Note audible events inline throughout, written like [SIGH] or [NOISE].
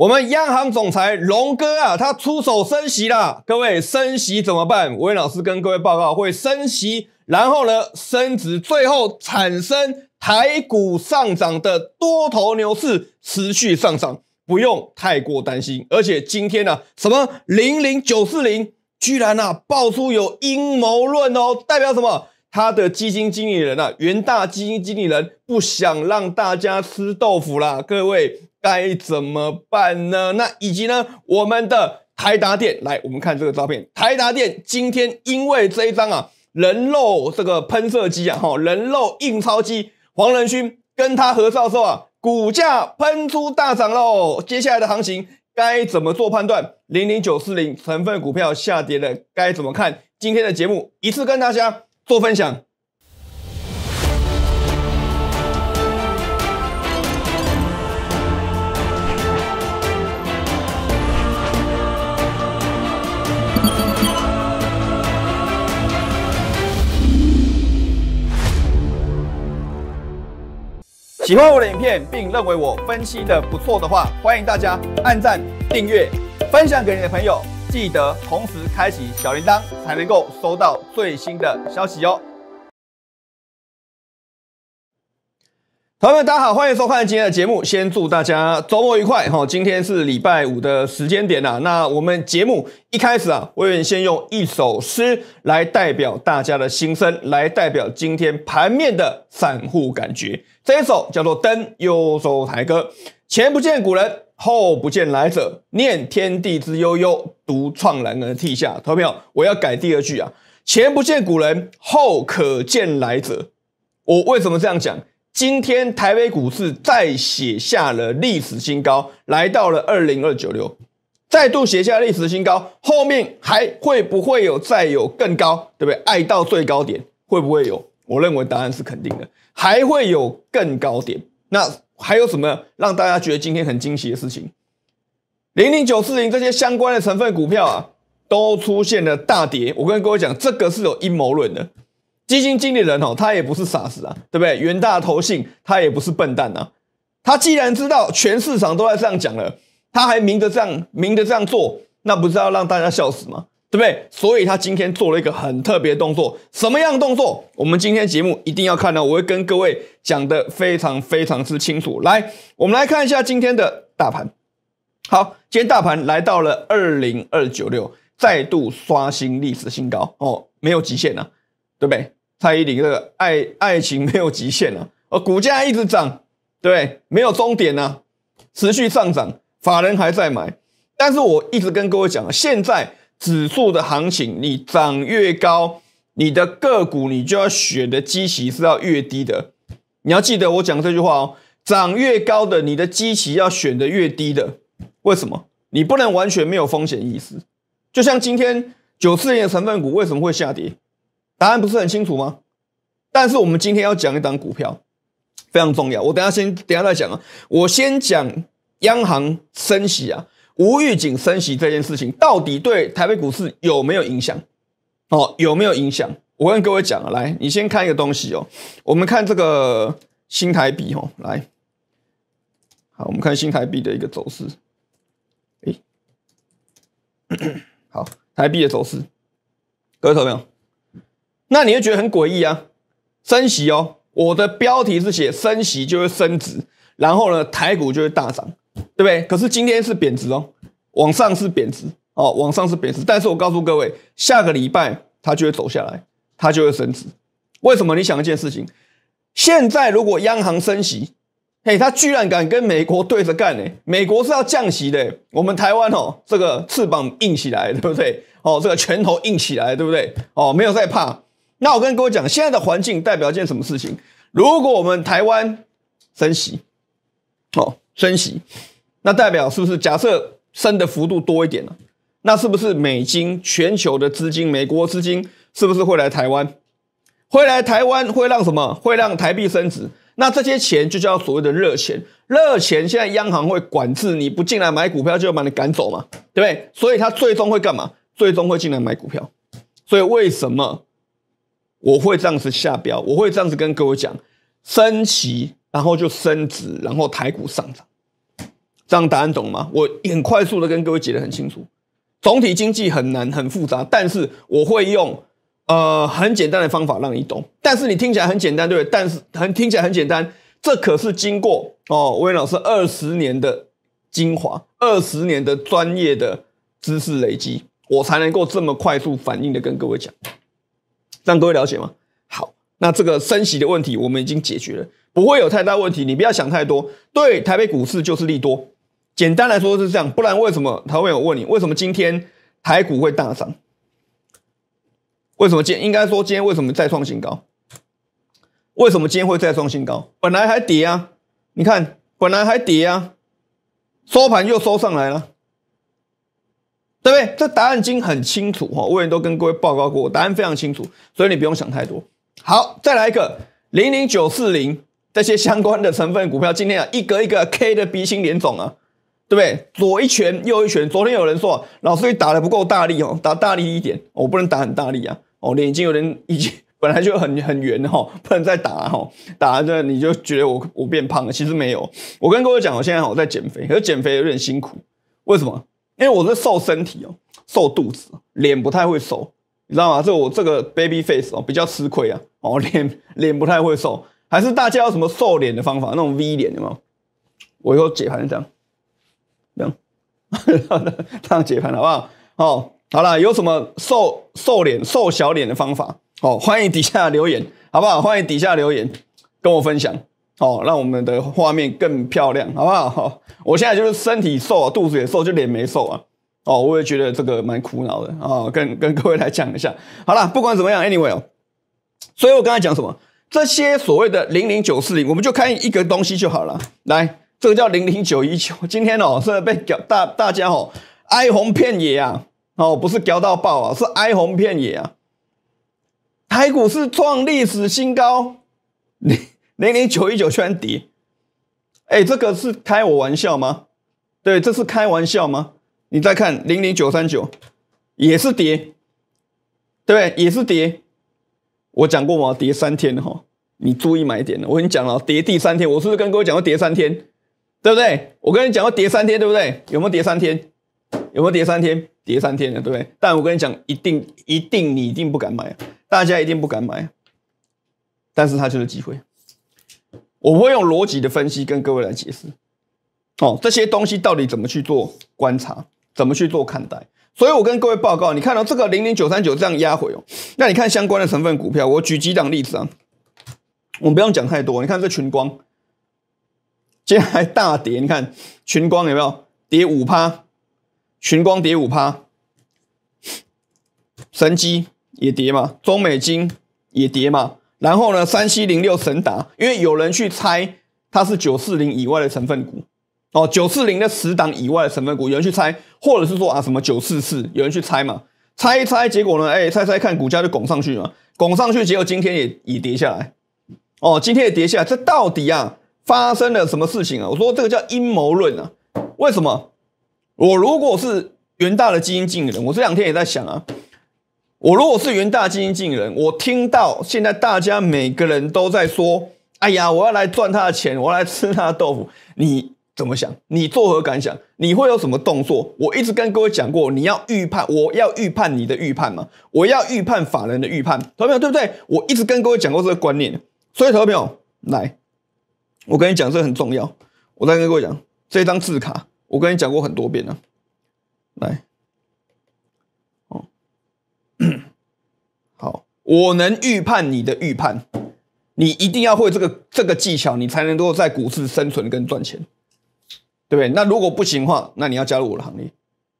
我们央行总裁龙哥啊，他出手升息啦！各位，升息怎么办？吴彦老师跟各位报告，会升息，然后呢，升值，最后产生台股上涨的多头牛市，持续上涨，不用太过担心。而且今天呢，什么零零九四零，居然啊、爆出有阴谋论哦，代表什么？他的基金经理人啊，元大基金经理人不想让大家吃豆腐啦，各位。该怎么办呢？那以及呢？我们的台达电，来，我们看这个照片。台达电今天因为这一张啊，人肉这个喷射机啊，哈，人肉印钞机，黄仁勋跟他合照的时候啊，股价喷出大涨喽。接下来的行情该怎么做判断？零零九四零成分股票下跌了，该怎么看？今天的节目一次跟大家做分享。喜欢我的影片，并认为我分析的不错的话，欢迎大家按赞、订阅、分享给你的朋友，记得同时开启小铃铛，才能够收到最新的消息哦。朋友们，大家好，欢迎收看今天的节目。先祝大家周末愉快！哈，今天是礼拜五的时间点啦。那我们节目一开始啊，我先用一首诗来代表大家的心声，来代表今天盘面的散户感觉。这一首叫做《登幽州台歌》：前不见古人，后不见来者。念天地之悠悠，独怆然而涕下。投票，我要改第二句啊！前不见古人，后可见来者。我为什么这样讲？今天台北股市再写下了历史新高，来到了二零二九六，再度写下历史新高。后面还会不会有再有更高？对不对？爱到最高点会不会有？我认为答案是肯定的，还会有更高点。那还有什么让大家觉得今天很惊喜的事情？零零九四零这些相关的成分股票啊，都出现了大跌。我跟各位讲，这个是有阴谋论的。基金经理人哦，他也不是傻子啊，对不对？元大头信他也不是笨蛋呐，他既然知道全市场都在这样讲了，他还明着这样明着这样做，那不是要让大家笑死吗？对不对？所以他今天做了一个很特别的动作，什么样的动作？我们今天节目一定要看到，我会跟各位讲的非常非常之清楚。来，我们来看一下今天的大盘。好，今天大盘来到了二零二九六，再度刷新历史新高哦，没有极限了，对不对？蔡依林的个爱爱情没有极限啊，呃，股价一直涨，对，没有终点啊，持续上涨，法人还在买。但是我一直跟各位讲，现在指数的行情，你涨越高，你的个股你就要选的基期是要越低的。你要记得我讲这句话哦，涨越高的你的基期要选的越低的。为什么？你不能完全没有风险意识。就像今天九四年的成分股为什么会下跌？答案不是很清楚吗？但是我们今天要讲一档股票，非常重要。我等下先等下再讲啊，我先讲央行升息啊，无预警升息这件事情到底对台北股市有没有影响？哦，有没有影响？我跟各位讲啊，来，你先看一个东西哦，我们看这个新台币哦，来，好，我们看新台币的一个走势。诶，[COUGHS] 好，台币的走势，各位朋友。没有？那你会觉得很诡异啊，升息哦，我的标题是写升息就会升值，然后呢台股就会大涨，对不对？可是今天是贬值哦，往上是贬值哦，往上是贬值。但是我告诉各位，下个礼拜它就会走下来，它就会升值。为什么？你想一件事情，现在如果央行升息，嘿，他居然敢跟美国对着干呢？美国是要降息的，我们台湾哦，这个翅膀硬起来，对不对？哦，这个拳头硬起来，对不对？哦，没有在怕。那我跟你跟我讲，现在的环境代表一件什么事情？如果我们台湾升息，哦，升息，那代表是不是假设升的幅度多一点呢？那是不是美金全球的资金、美国资金是不是会来台湾？会来台湾会让什么？会让台币升值？那这些钱就叫所谓的热钱。热钱现在央行会管制，你不进来买股票，就把你赶走嘛，对不对？所以它最终会干嘛？最终会进来买股票。所以为什么？我会这样子下标，我会这样子跟各位讲，升旗，然后就升值，然后台股上涨，这样答案懂吗？我很快速的跟各位解得很清楚，总体经济很难很复杂，但是我会用呃很简单的方法让你懂，但是你听起来很简单，对，但是很听起来很简单，这可是经过哦，威彦老师二十年的精华，二十年的专业的知识累积，我才能够这么快速反应的跟各位讲。让各位了解吗？好，那这个升息的问题我们已经解决了，不会有太大问题，你不要想太多。对，台北股市就是利多，简单来说是这样。不然为什么台会有问你，为什么今天台股会大涨？为什么今应该说今天为什么再创新高？为什么今天会再创新高？本来还跌啊，你看本来还跌啊，收盘又收上来了。对不对？这答案已经很清楚哈，我以前都跟各位报告过，答案非常清楚，所以你不用想太多。好，再来一个零零九四零这些相关的成分股票，今天啊，一个一个 K 的鼻青脸肿啊，对不对？左一拳，右一拳。昨天有人说老师你打的不够大力哦，打大力一点，我不能打很大力啊，我脸已经有点已经 [LAUGHS] 本来就很很圆哈，不能再打哈，打这你就觉得我我变胖了，其实没有。我跟各位讲，我现在我在减肥，是减肥有点辛苦，为什么？因为我是瘦身体哦，瘦肚子，脸不太会瘦，你知道吗？这我这个 baby face 哦，比较吃亏啊，哦，[LAUGHS] 脸脸不太会瘦，还是大家有什么瘦脸的方法？那种 V 脸有没有？我以后解盘这样，这样 [LAUGHS] 这样解盘好不好？哦，好了，有什么瘦瘦脸、瘦小脸的方法？哦，欢迎底下留言，好不好？欢迎底下留言跟我分享。哦，让我们的画面更漂亮，好不好？好，我现在就是身体瘦啊，肚子也瘦，就脸没瘦啊。哦，我也觉得这个蛮苦恼的啊，跟跟各位来讲一下。好了，不管怎么样，anyway 哦，所以我刚才讲什么？这些所谓的零零九四零，我们就看一个东西就好了。来，这个叫零零九一九，今天哦，是被搞大大家哦，哀鸿遍野啊！哦，不是搞到爆啊，是哀鸿遍野啊。台股是创历史新高，你。零零九一九居然跌，哎，这个是开我玩笑吗？对，这是开玩笑吗？你再看零零九三九，也是跌，对不对？也是跌。我讲过吗？跌三天的哈，你注意买点的。我跟你讲了，跌第三天，我是不是跟各位讲过跌三天？对不对？我跟你讲过跌三天，对不对？有没有跌三天？有没有跌三天？跌三天的，对不对？但我跟你讲，一定一定，你一定不敢买，大家一定不敢买。但是它就是机会。我会用逻辑的分析跟各位来解释，哦，这些东西到底怎么去做观察，怎么去做看待？所以我跟各位报告，你看到这个零零九三九这样压回哦，那你看相关的成分股票，我举几档例子啊，我们不用讲太多，你看这群光，今天还大跌，你看群光有没有跌五趴？群光跌五趴，神机也跌嘛，中美金也跌嘛。然后呢？三七零六神达，因为有人去猜它是九四零以外的成分股哦，九四零的十档以外的成分股，有人去猜，或者是说啊什么九四四，有人去猜嘛？猜一猜，结果呢？哎，猜猜看，股价就拱上去嘛，拱上去，结果今天也也跌下来，哦，今天也跌下来，这到底啊发生了什么事情啊？我说这个叫阴谋论啊，为什么？我如果是元大的基金经理人，我这两天也在想啊。我如果是元大基金经理人，我听到现在大家每个人都在说：“哎呀，我要来赚他的钱，我要来吃他的豆腐。”你怎么想？你作何感想？你会有什么动作？我一直跟各位讲过，你要预判，我要预判你的预判嘛，我要预判法人的预判，朋友们对不对？我一直跟各位讲过这个观念，所以，朋友们，来，我跟你讲，这很重要。我再跟各位讲，这张字卡，我跟你讲过很多遍了，来。[CLEARS THROAT] 好，我能预判你的预判，你一定要会这个这个技巧，你才能够在股市生存跟赚钱，对不对？那如果不行的话，那你要加入我的行列。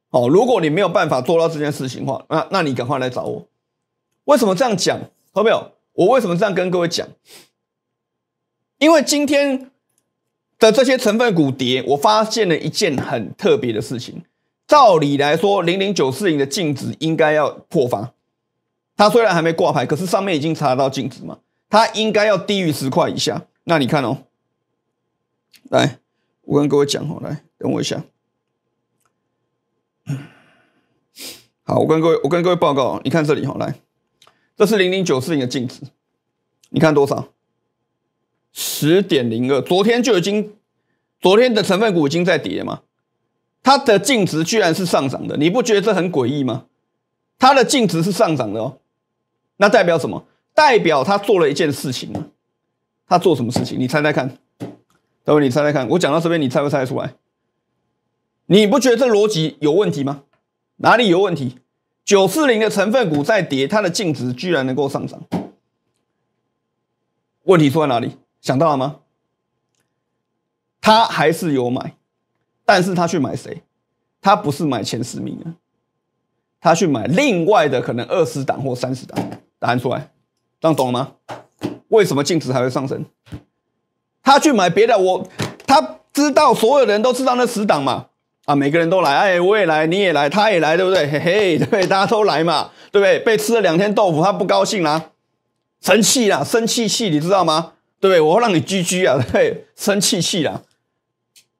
好，如果你没有办法做到这件事情的话，那那你赶快来找我。为什么这样讲？朋友我为什么这样跟各位讲？因为今天的这些成分股跌，我发现了一件很特别的事情。照理来说，零零九四零的净值应该要破发。它虽然还没挂牌，可是上面已经查到净值嘛，它应该要低于十块以下。那你看哦，来，我跟各位讲哦，来，等我一下。好，我跟各位，我跟各位报告你看这里哦，来，这是零零九四零的净值，你看多少？十点零二，昨天就已经，昨天的成分股已经在跌嘛。它的净值居然是上涨的，你不觉得这很诡异吗？它的净值是上涨的哦，那代表什么？代表它做了一件事情。他做什么事情？你猜猜看。各位，你猜猜看，我讲到这边，你猜不猜得出来？你不觉得这逻辑有问题吗？哪里有问题？九四零的成分股在跌，它的净值居然能够上涨，问题出在哪里？想到了吗？他还是有买。但是他去买谁？他不是买前十名的，他去买另外的可能二十档或三十档。答案出来，这样懂了吗？为什么净值还会上升？他去买别的，我他知道所有的人都知道那十档嘛啊，每个人都来，哎，我也来，你也来，他也来，对不对？嘿嘿，对，大家都来嘛，对不对？被吃了两天豆腐，他不高兴啦，生气啦，生气气，你知道吗？对不对？我会让你居居啊，对，生气气啦。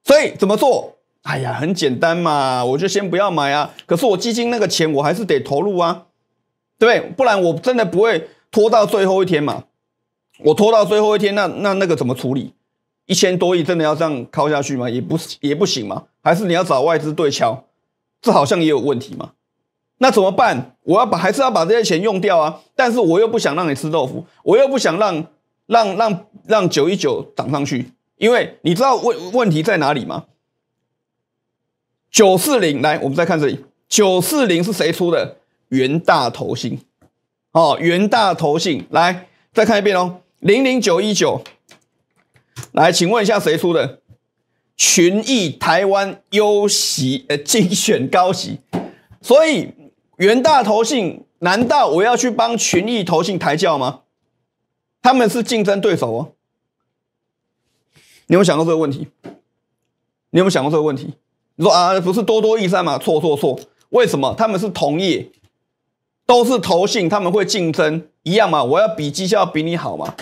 所以怎么做？哎呀，很简单嘛，我就先不要买啊。可是我基金那个钱，我还是得投入啊，对不对？不然我真的不会拖到最后一天嘛。我拖到最后一天，那那那个怎么处理？一千多亿真的要这样敲下去吗？也不也不行嘛。还是你要找外资对敲，这好像也有问题嘛。那怎么办？我要把还是要把这些钱用掉啊。但是我又不想让你吃豆腐，我又不想让让让让九一九涨上去，因为你知道问问题在哪里吗？九四零，来，我们再看这里，九四零是谁出的？元大投信，哦，元大投信，来再看一遍哦，零零九一九，来，请问一下谁出的？群益台湾优席，呃，精选高级，所以元大投信，难道我要去帮群益投信抬轿吗？他们是竞争对手哦，你有没有想过这个问题？你有没有想过这个问题？说啊，不是多多益善嘛？错错错！为什么他们是同业，都是投信，他们会竞争一样嘛？我要比绩效比你好嘛？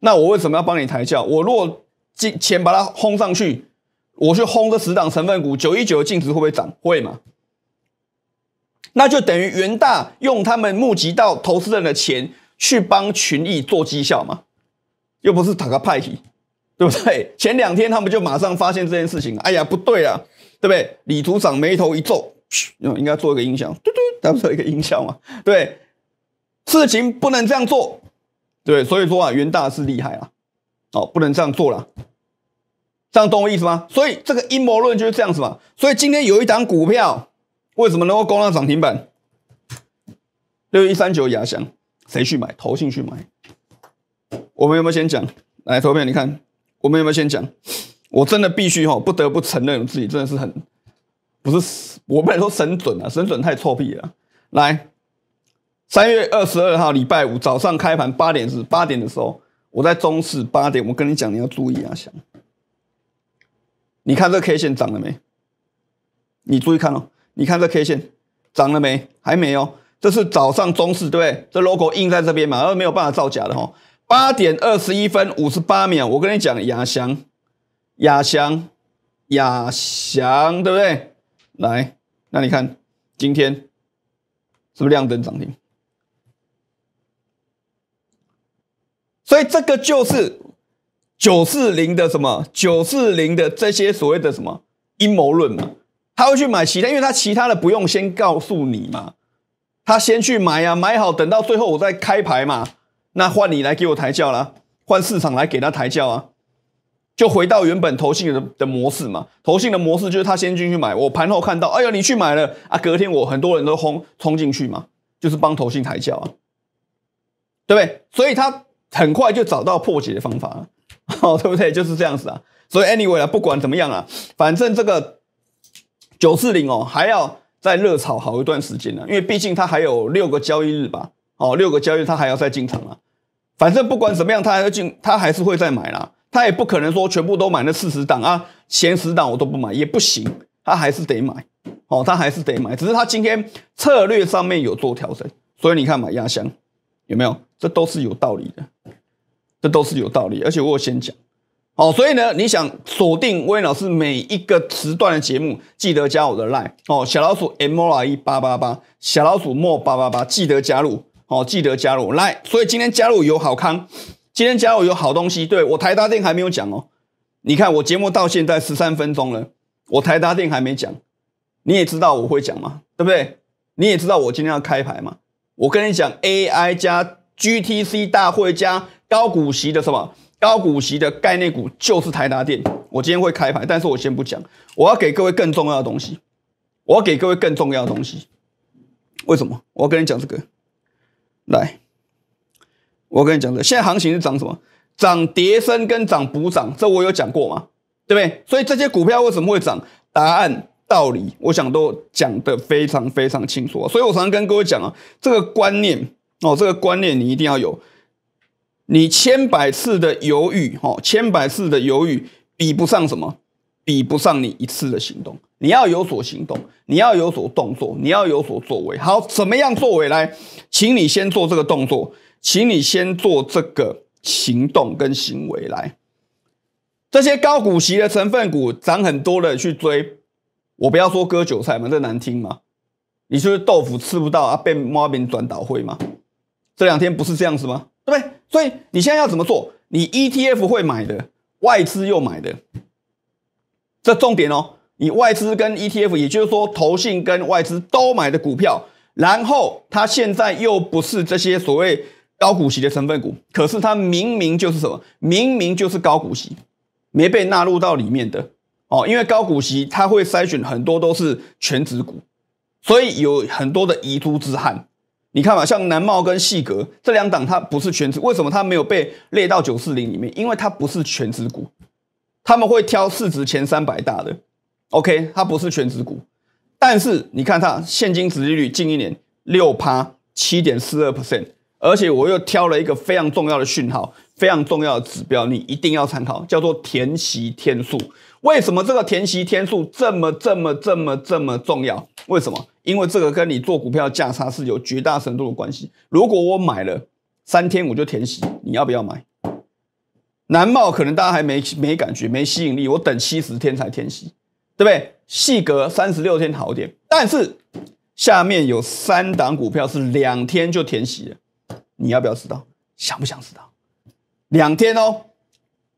那我为什么要帮你抬价？我若进钱把它轰上去，我去轰个十档成分股，九一九的净值会不会涨？会嘛？那就等于元大用他们募集到投资人的钱去帮群益做绩效嘛？又不是打个派提，对不对？前两天他们就马上发现这件事情，哎呀，不对啊！对不对？李组长眉头一皱，应该做一个音响，嘟嘟，打不出一个音响嘛？对，事情不能这样做，对，所以说啊，袁大是厉害啊，哦，不能这样做了，这样懂我意思吗？所以这个阴谋论就是这样子嘛。所以今天有一档股票，为什么能够攻到涨停板？六一三九亚翔，谁去买？投信去买？我们有没有先讲？来，投票，你看，我们有没有先讲？我真的必须哈，不得不承认我自己真的是很，不是我不能说神准啊，神准太臭屁了。来，三月二十二号礼拜五早上开盘八点是八点的时候我在中市八点，我跟你讲，你要注意啊，祥，你看这 K 线涨了没？你注意看哦，你看这 K 线涨了没？还没哦，这是早上中市对不对？这 Logo 印在这边嘛，而没有办法造假的哈。八点二十一分五十八秒，我跟你讲，亚翔亚翔，亚翔，对不对？来，那你看今天是不是亮灯涨停？所以这个就是九四零的什么？九四零的这些所谓的什么阴谋论嘛？他会去买其他，因为他其他的不用先告诉你嘛，他先去买呀，买好等到最后我再开牌嘛，那换你来给我抬轿了，换市场来给他抬轿啊。就回到原本投信的的模式嘛，投信的模式就是他先进去买，我盘后看到，哎呀，你去买了啊，隔天我很多人都轰冲进去嘛，就是帮投信抬轿啊，对不对？所以他很快就找到破解的方法了，[LAUGHS] 哦，对不对？就是这样子啊，所以 anyway 啊，不管怎么样啊，反正这个九四零哦还要再热炒好一段时间呢，因为毕竟它还有六个交易日吧，哦，六个交易日它还要再进场啊，反正不管怎么样，它要进，它还是会再买啦。他也不可能说全部都买那四十档啊，前十档我都不买也不行，他还是得买，哦，他还是得买，只是他今天策略上面有做调整，所以你看嘛压箱有没有，这都是有道理的，这都是有道理，而且我先讲，哦，所以呢你想锁定威老师每一个时段的节目，记得加我的 line 哦，小老鼠 mora 一八八八，小老鼠莫八八八，记得加入哦，记得加入来，所以今天加入有好康。今天假如有好东西，对我台达电还没有讲哦。你看我节目到现在十三分钟了，我台达电还没讲，你也知道我会讲嘛，对不对？你也知道我今天要开牌嘛。我跟你讲，AI 加 GTC 大会加高股息的什么高股息的概念股就是台达电。我今天会开牌，但是我先不讲，我要给各位更重要的东西。我要给各位更重要的东西，为什么？我要跟你讲这个，来。我跟你讲的，现在行情是涨什么？涨跌升跟涨补涨，这我有讲过吗？对不对？所以这些股票为什么会涨？答案道理，我想都讲得非常非常清楚。所以我常常跟各位讲啊，这个观念哦，这个观念你一定要有。你千百次的犹豫，哦，千百次的犹豫比不上什么？比不上你一次的行动。你要有所行动，你要有所动作，你要有所作为。好，怎么样作为来？请你先做这个动作。请你先做这个行动跟行为来，这些高股息的成分股涨很多的去追，我不要说割韭菜嘛，这难听嘛？你是不是豆腐吃不到啊？被猫兵转倒会吗？这两天不是这样子吗？对不对？所以你现在要怎么做？你 ETF 会买的，外资又买的，这重点哦！你外资跟 ETF，也就是说，投信跟外资都买的股票，然后它现在又不是这些所谓。高股息的成分股，可是它明明就是什么，明明就是高股息没被纳入到里面的哦，因为高股息它会筛选很多都是全职股，所以有很多的遗珠之憾。你看嘛，像南茂跟细格这两档，它不是全职，为什么它没有被列到九四零里面？因为它不是全职股，他们会挑市值前三百大的。OK，它不是全职股，但是你看它现金值利率近一年六趴七点四二 percent。而且我又挑了一个非常重要的讯号，非常重要的指标，你一定要参考，叫做填息天数。为什么这个填息天数这么这么这么这么重要？为什么？因为这个跟你做股票价差是有绝大程度的关系。如果我买了三天我就填息，你要不要买？南茂可能大家还没没感觉没吸引力，我等七十天才填息，对不对？细格三十六天好点，但是下面有三档股票是两天就填息的。你要不要知道？想不想知道？两天哦，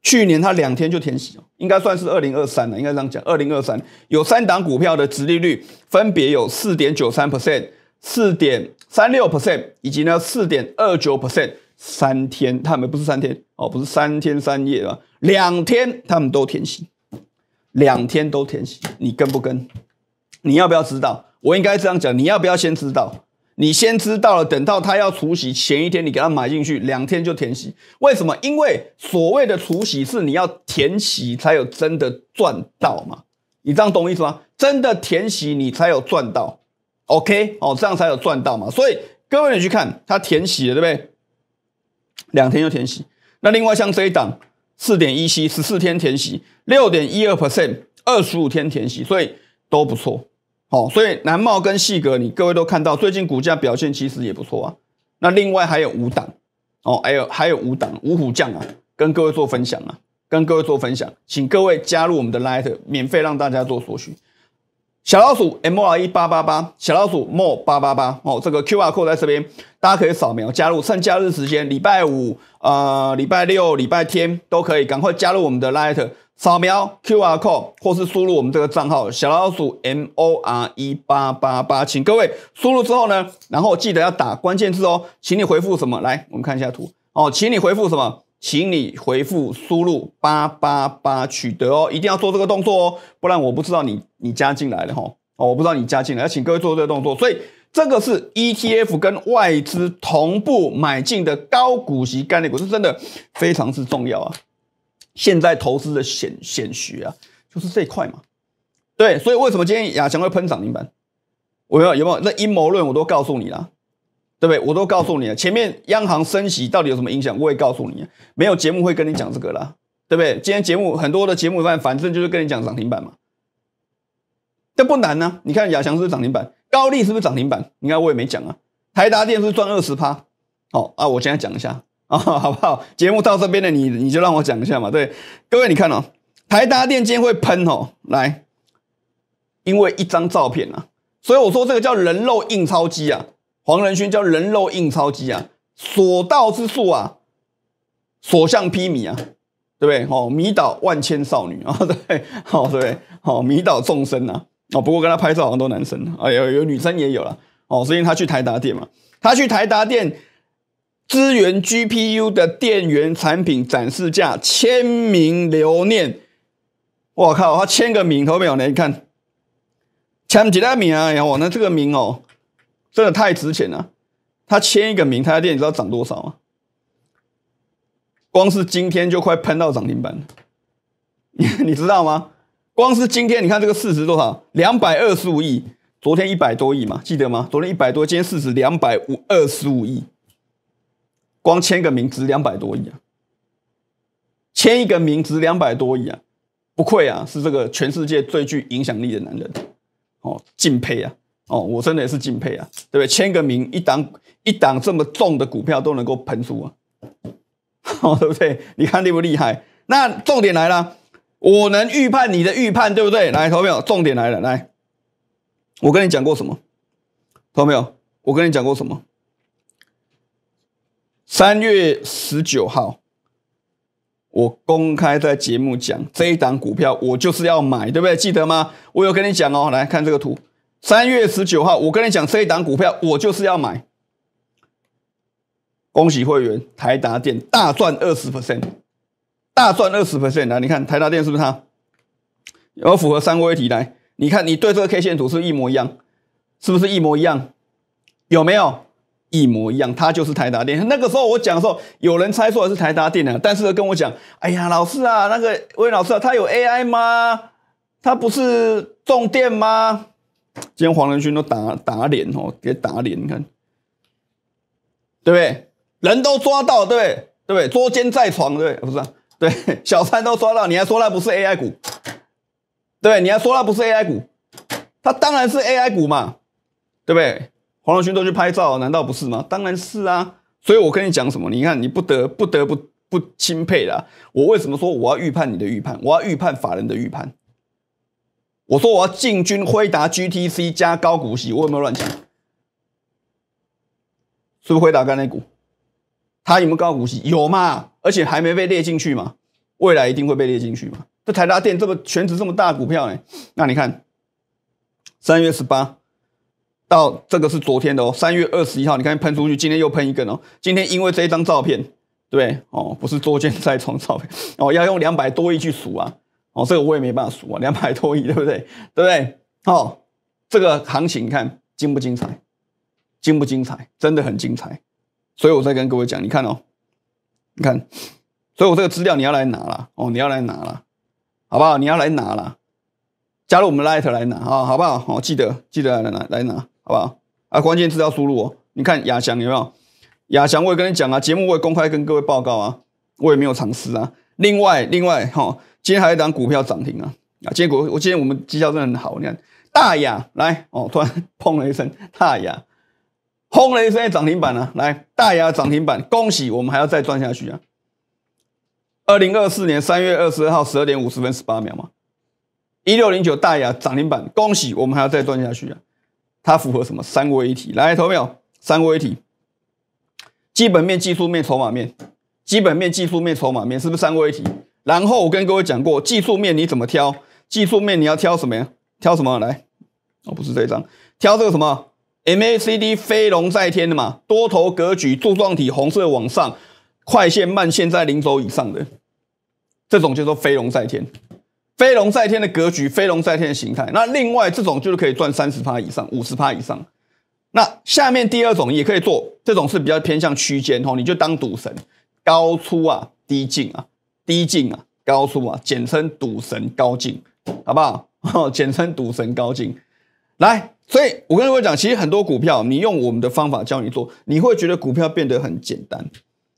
去年他两天就填息哦，应该算是二零二三了，应该这样讲。二零二三有三档股票的殖利率分别有四点九三 percent、四点三六 percent 以及呢四点二九 percent，三天他们不是三天哦，不是三天三夜啊，两天他们都填息，两天都填息，你跟不跟？你要不要知道？我应该这样讲，你要不要先知道？你先知道了，等到他要除息前一天，你给他买进去，两天就填息。为什么？因为所谓的除息是你要填息才有真的赚到嘛。你这样懂我意思吗？真的填息你才有赚到，OK？哦，这样才有赚到嘛。所以各位你去看他填息了，对不对？两天就填息。那另外像这一档四点一七十四天填息，六点一二 percent 二十五天填息，所以都不错。哦，所以南茂跟细格，你各位都看到最近股价表现其实也不错啊。那另外还有五档，哦，还有还有五档五虎将啊，跟各位做分享啊，跟各位做分享，请各位加入我们的 l i t 免费让大家做索取。小老鼠 M 二一八八八，小老鼠莫八八八，哦，这个 QR Code 在这边，大家可以扫描加入，趁假日时间，礼拜五、呃、礼拜六、礼拜天都可以，赶快加入我们的 l i t 扫描 Q R code 或是输入我们这个账号小老鼠 M O R 一八八八，请各位输入之后呢，然后记得要打关键字哦，请你回复什么来？我们看一下图哦，请你回复什么？请你回复输入八八八取得哦，一定要做这个动作哦，不然我不知道你你加进来了哈哦，我不知道你加进来，要请各位做这个动作。所以这个是 E T F 跟外资同步买进的高股息概念股，是真的非常之重要啊。现在投资的险险学啊，就是这一块嘛。对，所以为什么今天亚翔会喷涨停板？我有有没有那阴谋论？我都告诉你了，对不对？我都告诉你了，前面央行升息到底有什么影响？我也告诉你，没有节目会跟你讲这个了，对不对？今天节目很多的节目范，反正就是跟你讲涨停板嘛。这不难呢，你看亚翔是涨停板，高丽是不是涨停板？你看我也没讲啊，台达电是不是赚二十趴？好啊，我现在讲一下。啊，[LAUGHS] 好不好？节目到这边了，你你就让我讲一下嘛。对，各位你看哦，台达店今天会喷哦，来，因为一张照片啊，所以我说这个叫人肉印钞机啊，黄仁勋叫人肉印钞机啊，所到之处啊，所向披靡啊，对不对？哦，迷倒万千少女啊，对，好，对不对？好，迷倒众生啊。啊，不过跟他拍照好像都男生啊，有有女生也有了，哦，所以他去台达店嘛，他去台达店。支援 GPU 的电源产品展示架签名留念，我靠，他签个名，投不有呢？你看，签几大名啊？然后那这个名哦，真的太值钱了。他签一个名，他的店你知道涨多少吗？光是今天就快喷到涨停板了。你 [LAUGHS] 你知道吗？光是今天，你看这个市值多少？两百二十五亿，昨天一百多亿嘛，记得吗？昨天一百多，今天市值两百五二十五亿。光签个名值两百多亿啊！签一个名值两百多亿啊！不愧啊，是这个全世界最具影响力的男人，哦，敬佩啊，哦，我真的也是敬佩啊，对不对？签个名，一档一档这么重的股票都能够喷出啊，哦，对不对？你看厉不厉害？那重点来了，我能预判你的预判，对不对？来投票，重点来了，来，我跟你讲过什么？投没有？我跟你讲过什么？三月十九号，我公开在节目讲这一档股票，我就是要买，对不对？记得吗？我有跟你讲哦。来看这个图，三月十九号，我跟你讲这一档股票，我就是要买。恭喜会员台达电大赚二十%，大赚二十%。来，你看台达电是不是它？有符合三一题来？你看你对这个 K 线图是一模一样，是不是一模一样？有没有？一模一样，他就是台达电。那个时候我讲的时候，有人猜出来是台达电啊，但是跟我讲，哎呀，老师啊，那个魏老师啊，他有 AI 吗？他不是中电吗？今天黄仁勋都打打脸哦，给打脸，你看，对不对？人都抓到，对不对？对不对？捉奸在床，对不对？不是，对，小三都抓到，你还说那不是 AI 股？对，你还说那不是 AI 股？他当然是 AI 股嘛，对不对？黄龙勋都去拍照，难道不是吗？当然是啊，所以我跟你讲什么？你看，你不得不得不不钦佩啦。我为什么说我要预判你的预判？我要预判法人的预判。我说我要进军辉达 GTC 加高股息，我有没有乱讲？是不是辉达概念股？它有没高股息？有嘛？而且还没被列进去嘛？未来一定会被列进去嘛？这台大电这么全值这么大股票呢？那你看三月十八。哦，这个是昨天的哦，三月二十一号，你看喷出去，今天又喷一个哦。今天因为这一张照片，对哦，不是捉奸在床照片 [LAUGHS] 哦，要用两百多亿去数啊，哦，这个我也没办法数啊，两百多亿，对不对？对不对？哦，这个行情你看精不精彩？精不精彩？真的很精彩。所以我再跟各位讲，你看哦，你看，所以我这个资料你要来拿了哦，你要来拿了，好不好？你要来拿了，加入我们 Light 来拿啊，好不好？哦，记得记得来拿来拿。好吧，啊，关键字要输入哦。你看亚翔有没有？亚翔，我也跟你讲啊，节目我也公开跟各位报告啊，我也没有尝试啊。另外，另外，哈，今天还有一档股票涨停啊，啊，结果我今天我们绩效真的很好，你看大雅来哦，突然 [LAUGHS] 砰了一声，大雅轰了一声，涨停板了，来，大亚涨停板，恭喜，我们还要再赚下去啊。二零二四年三月二十二号十二点五十分十八秒嘛，一六零九大亚涨停板，恭喜，我们还要再赚下去啊。它符合什么三位一体？来，投没有？三位一体，基本面、技术面、筹码面。基本面、技术面、筹码面，是不是三位一体？然后我跟各位讲过，技术面你怎么挑？技术面你要挑什么？呀？挑什么？来，哦，不是这一张，挑这个什么 MACD 飞龙在天的嘛？多头格局，柱状体红色往上，快线慢线在零轴以上的这种，叫做飞龙在天。飞龙在天的格局，飞龙在天的形态。那另外这种就是可以赚三十趴以上，五十趴以上。那下面第二种也可以做，这种是比较偏向区间哦。你就当赌神，高出啊，低进啊，低进啊，高出啊，简称赌神高进，好不好？[LAUGHS] 简称赌神高进。来，所以我跟各位讲，其实很多股票，你用我们的方法教你做，你会觉得股票变得很简单，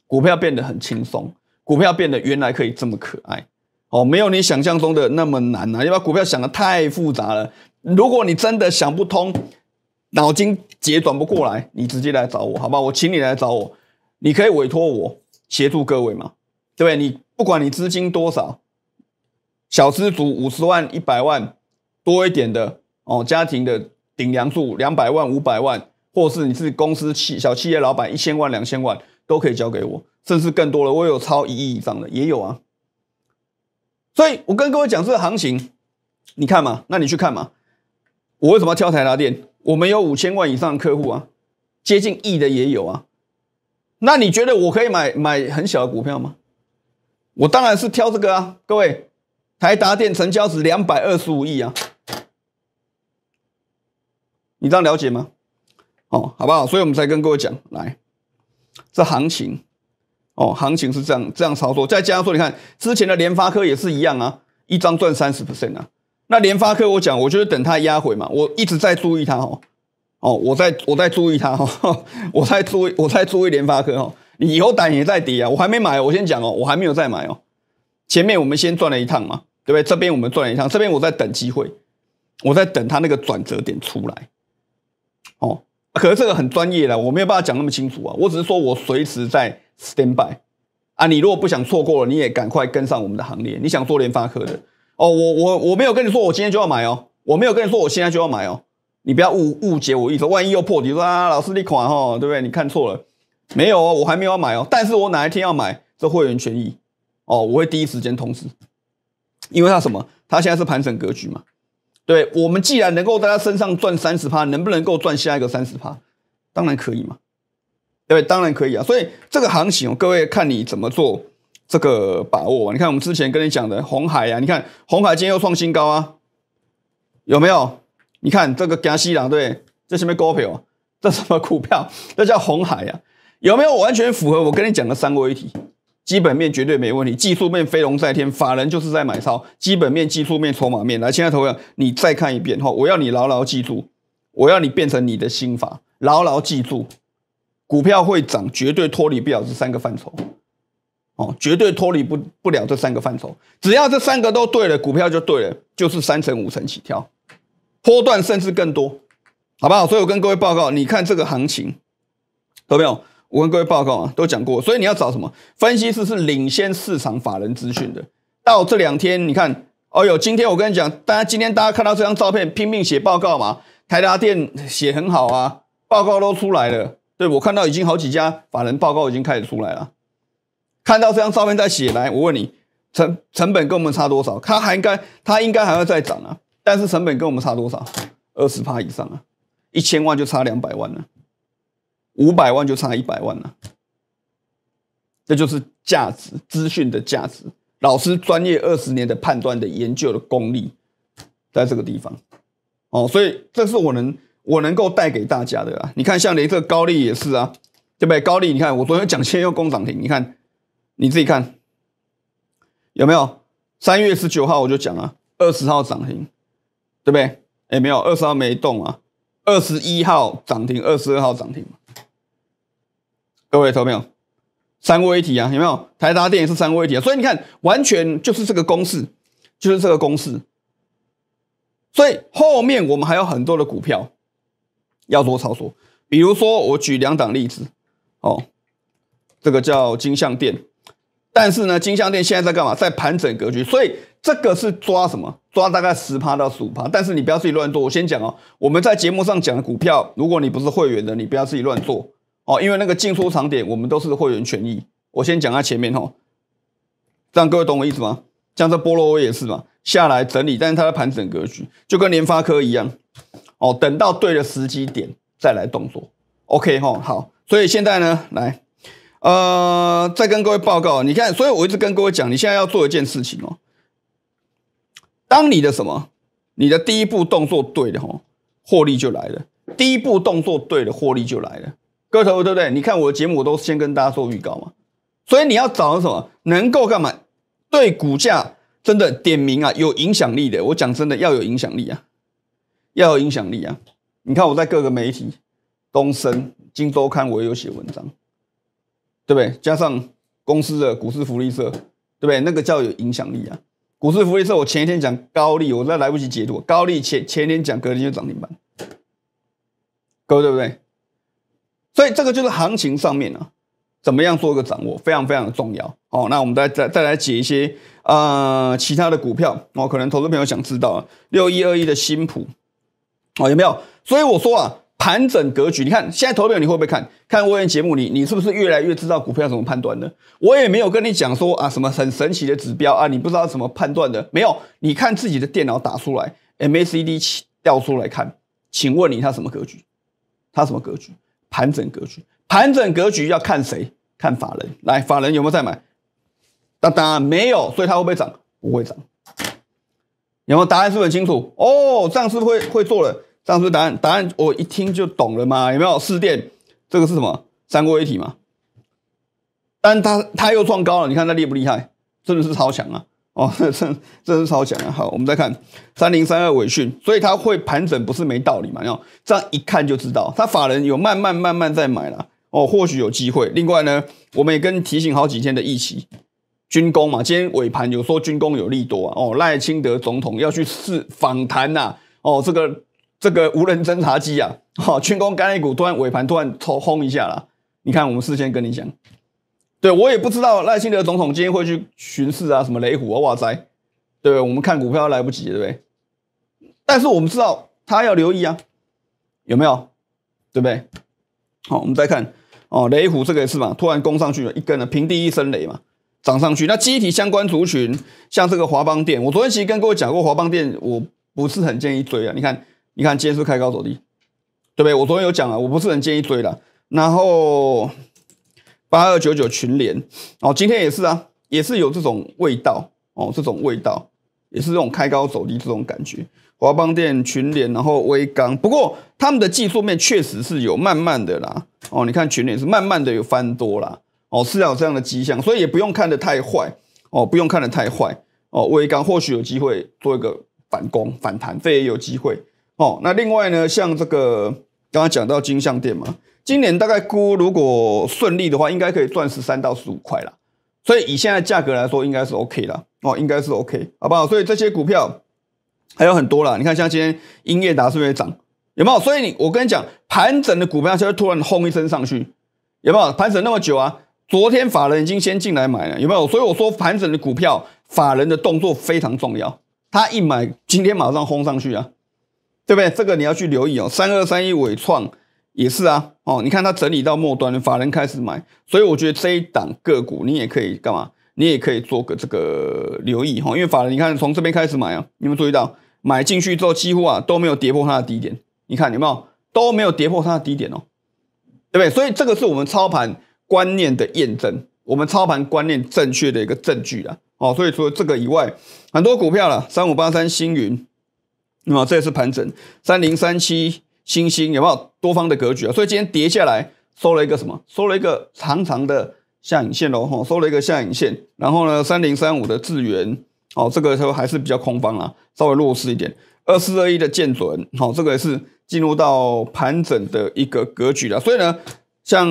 股票变得很轻松，股票变得原来可以这么可爱。哦，没有你想象中的那么难呐！你把股票想的太复杂了。如果你真的想不通，脑筋结转不过来，你直接来找我，好吧？我请你来找我，你可以委托我协助各位嘛，对不对？你不管你资金多少，小资族五十万、一百万多一点的，哦，家庭的顶梁柱两百万、五百万，或是你是公司企小企业老板一千万、两千万都可以交给我，甚至更多了，我有超一亿以上的也有啊。所以我跟各位讲这个行情，你看嘛，那你去看嘛。我为什么要挑台达电？我们有五千万以上的客户啊，接近亿的也有啊。那你觉得我可以买买很小的股票吗？我当然是挑这个啊，各位，台达电成交值两百二十五亿啊，你这样了解吗？哦，好不好？所以我们才跟各位讲，来，这行情。哦，行情是这样这样操作，再加上说，你看之前的联发科也是一样啊，一张赚三十啊。那联发科，我讲，我就是等它压回嘛，我一直在注意它哦，哦，我在，我在注意它哦，[LAUGHS] 我在注，我在注意联发科哦。你有胆也在底啊，我还没买，我先讲哦，我还没有再买哦。前面我们先赚了一趟嘛，对不对？这边我们赚了一趟，这边我在等机会，我在等它那个转折点出来。哦，可是这个很专业的，我没有办法讲那么清楚啊。我只是说我随时在。Stand by，啊，你如果不想错过了，你也赶快跟上我们的行列。你想做联发科的哦，我我我没有跟你说我今天就要买哦，我没有跟你说我现在就要买哦，你不要误误解我意思，万一又破底说啊，老师你垮哦，对不对？你看错了，没有哦，我还没有买哦，但是我哪一天要买这会员权益哦，我会第一时间通知，因为他什么，他现在是盘整格局嘛，对我们既然能够在他身上赚三十趴，能不能够赚下一个三十趴？当然可以嘛。对，当然可以啊。所以这个行情各位看你怎么做这个把握你看我们之前跟你讲的红海啊，你看红海今天又创新高啊，有没有？你看这个加西狼，对，这是没股票，这什么股票？这叫红海呀，有没有完全符合我跟你讲的三位一体？基本面绝对没问题，技术面飞龙在天，法人就是在买超，基本面、技术面、筹码面。来，现在投票，你再看一遍哈，我要你牢牢记住，我要你变成你的心法，牢牢记住。股票会涨，绝对脱离不了这三个范畴，哦，绝对脱离不不了这三个范畴。只要这三个都对了，股票就对了，就是三成、五成起跳，波段甚至更多，好不好？所以我跟各位报告，你看这个行情，有没有？我跟各位报告啊，都讲过。所以你要找什么分析师是领先市场法人资讯的。到这两天，你看，哦哟，今天我跟你讲，大家今天大家看到这张照片，拼命写报告嘛，台达电写很好啊，报告都出来了。对，我看到已经好几家法人报告已经开始出来了。看到这张照片在写来，我问你成成本跟我们差多少？它还该，它应该还会再涨啊。但是成本跟我们差多少？二十趴以上啊，一千万就差两百万了，五百万就差一百万了。这就是价值，资讯的价值，老师专业二十年的判断的研究的功力，在这个地方。哦，所以这是我能。我能够带给大家的，啊。你看，像连这高丽也是啊，对不对？高丽，你看，我昨天讲先用工涨停，你看你自己看有没有？三月十九号我就讲了，二十号涨停，对不对？哎，没有，二十号没动啊，二十一号涨停，二十二号涨停各位投没有？三微体啊，有没有？台达电也是三微体，所以你看，完全就是这个公式，就是这个公式。所以后面我们还有很多的股票。要做操作，比如说我举两档例子，哦，这个叫金项店，但是呢，金项店现在在干嘛？在盘整格局，所以这个是抓什么？抓大概十趴到十五趴，但是你不要自己乱做。我先讲哦，我们在节目上讲的股票，如果你不是会员的，你不要自己乱做哦，因为那个进出场点，我们都是会员权益。我先讲在前面哦，这样各位懂我意思吗？像这波罗也是嘛，下来整理，但是它的盘整格局，就跟联发科一样。哦，等到对的时机点再来动作，OK 哦，好，所以现在呢，来，呃，再跟各位报告，你看，所以我一直跟各位讲，你现在要做一件事情哦，当你的什么，你的第一步动作对了，哦，获利就来了。第一步动作对了，获利就来了，各位对不对？你看我的节目，我都先跟大家做预告嘛，所以你要找什么，能够干嘛？对股价真的点名啊，有影响力的，我讲真的要有影响力啊。要有影响力啊！你看我在各个媒体，东森、金周刊，我也有写文章，对不对？加上公司的股市福利社，对不对？那个叫有影响力啊！股市福利社，我前一天讲高利，我在来不及解读高利前前天讲格天就涨停板，各位对不对？所以这个就是行情上面啊，怎么样做一个掌握，非常非常的重要。好，那我们再再再来解一些啊其他的股票，我可能投资朋友想知道啊，六一二一的新埔。哦，有没有？所以我说啊，盘整格局，你看现在投票你会不会看？看我演节目，你你是不是越来越知道股票要怎么判断呢？我也没有跟你讲说啊，什么很神奇的指标啊，你不知道怎么判断的，没有。你看自己的电脑打出来，MACD 调出来看，请问你它什么格局？它什么格局？盘整格局，盘整格局要看谁？看法人来，法人有没有在买？那当然没有，所以它会不会涨？不会涨。有没有答案？是不是很清楚？哦，这样是不是会会做了？这样是不是答案？答案我一听就懂了嘛？有没有四电？这个是什么？三国一体嘛？但它它又创高了，你看它厉不厉害？真的是超强啊！哦，[LAUGHS] 真真是超强啊！好，我们再看三零三二尾讯，所以它会盘整不是没道理嘛？然看这样一看就知道，它法人有慢慢慢慢在买了哦，或许有机会。另外呢，我们也跟提醒好几天的预期。军工嘛，今天尾盘有说军工有利多啊，哦，赖清德总统要去试访谈呐，哦，这个这个无人侦察机啊，好，军工概念股突然尾盘突然抽轰一下啦。你看我们事先跟你讲，对我也不知道赖清德总统今天会去巡视啊，什么雷虎啊，哇塞，对我们看股票来不及，对不对？但是我们知道他要留意啊，有没有？对不对？好，我们再看哦，雷虎这个也是嘛，突然攻上去了一根的平地一声雷嘛。涨上去，那集体相关族群像这个华邦电，我昨天其实跟各位讲过，华邦电我不是很建议追啊。你看，你看，今天是开高走低，对不对？我昨天有讲了，我不是很建议追了。然后八二九九群联，哦，今天也是啊，也是有这种味道哦，这种味道也是这种开高走低这种感觉。华邦电群联，然后微钢，不过他们的技术面确实是有慢慢的啦，哦，你看群联是慢慢的有翻多啦。哦，是有这样的迹象，所以也不用看得太坏哦，不用看得太坏哦，微钢或许有机会做一个反攻反弹，所也有机会哦。那另外呢，像这个刚刚讲到金项店嘛，今年大概估如果顺利的话，应该可以赚十三到十五块啦。所以以现在价格来说，应该是 OK 啦哦，应该是 OK，好不好？所以这些股票还有很多啦。你看像今天英业达是不是涨？有没有？所以你我跟你讲，盘整的股票就会突然轰一声上去，有没有？盘整那么久啊？昨天法人已经先进来买了，有没有？所以我说盘整的股票，法人的动作非常重要。他一买，今天马上轰上去啊，对不对？这个你要去留意哦。三二三一伟创也是啊，哦，你看它整理到末端，法人开始买，所以我觉得这一档个股你也可以干嘛？你也可以做个这个留意哈，因为法人你看从这边开始买啊，你们注意到买进去之后几乎啊都没有跌破它的低点，你看有没有都没有跌破它的低点哦，对不对？所以这个是我们操盘。观念的验证，我们操盘观念正确的一个证据啦。哦，所以除了这个以外，很多股票了，三五八三星云，那么这也是盘整，三零三七星星有没有多方的格局啊？所以今天跌下来收了一个什么？收了一个长长的下影线喽，哈，收了一个下影线。然后呢，三零三五的智源，哦，这个时候还是比较空方啦，稍微弱势一点。二四二一的剑准，好，这个是进入到盘整的一个格局了。所以呢。像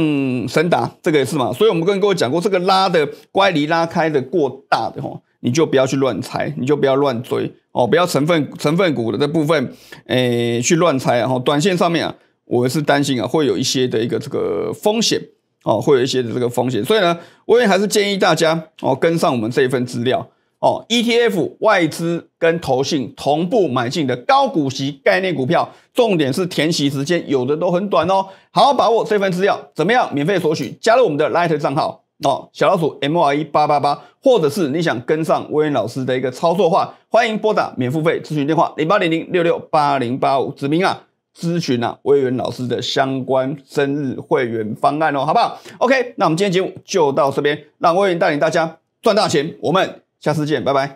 神达这个也是嘛，所以我们跟各位讲过，这个拉的乖离拉开的过大的吼，你就不要去乱猜，你就不要乱追哦，不要成分成分股的这部分，诶，去乱猜哈。短线上面啊，我是担心啊，会有一些的一个这个风险哦，会有一些的这个风险，所以呢，我也还是建议大家哦，跟上我们这一份资料。哦，ETF 外资跟投信同步买进的高股息概念股票，重点是填息时间有的都很短哦。好好把握这份资料，怎么样？免费索取？加入我们的 Light 账号哦，小老鼠 MRE 八八八，或者是你想跟上威廉老师的一个操作化，欢迎拨打免付费咨询电话零八零零六六八零八五，指明啊，咨询啊威元老师的相关生日会员方案哦，好不好？OK，那我们今天节目就到这边，让威元带领大家赚大钱，我们。下次见，拜拜。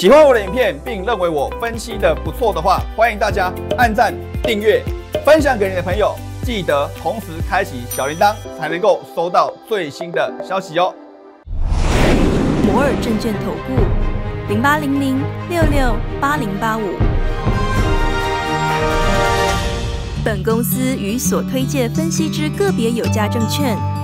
喜欢我的影片，并认为我分析的不错的话，欢迎大家按赞、订阅、分享给你的朋友，记得同时开启小铃铛，才能够收到最新的消息哟。摩尔证券投顾，零八零零六六八零八五。本公司与所推介分析之个别有价证券。